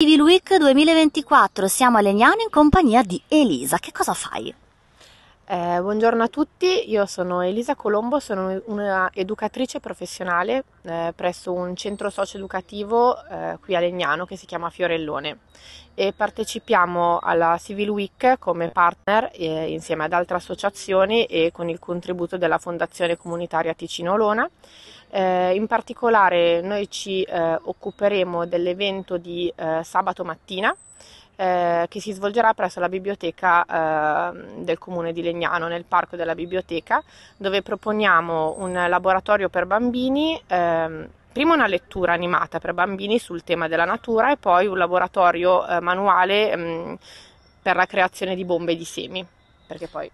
Evil Week 2024, siamo a Legnano in compagnia di Elisa. Che cosa fai? Eh, buongiorno a tutti, io sono Elisa Colombo, sono una educatrice professionale eh, presso un centro socio-educativo eh, qui a Legnano che si chiama Fiorellone e partecipiamo alla Civil Week come partner eh, insieme ad altre associazioni e con il contributo della Fondazione Comunitaria Ticino Lona. Eh, in particolare noi ci eh, occuperemo dell'evento di sabato mattina eh, che si svolgerà presso la biblioteca eh, del comune di Legnano, nel parco della biblioteca, dove proponiamo un laboratorio per bambini. Eh, prima una lettura animata per bambini sul tema della natura e poi un laboratorio eh, manuale mh, ehm, per la creazione di bombe di semi, perché poi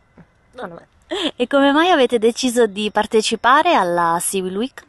non è. E come mai avete deciso di partecipare alla Civil Week?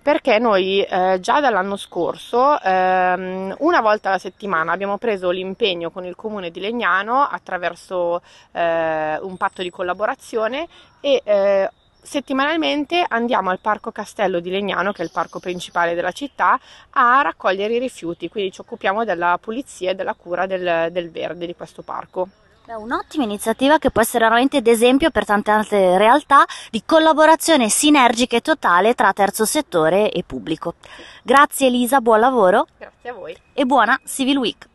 perché noi eh, già dall'anno scorso, ehm, una volta alla settimana, abbiamo preso l'impegno con il comune di Legnano attraverso eh, un patto di collaborazione e eh, settimanalmente andiamo al Parco Castello di Legnano, che è il parco principale della città, a raccogliere i rifiuti, quindi ci occupiamo della pulizia e della cura del, del verde di questo parco. È un'ottima iniziativa che può essere veramente d'esempio per tante altre realtà di collaborazione sinergica e totale tra terzo settore e pubblico. Grazie Elisa, buon lavoro. Grazie a voi. E buona Civil Week.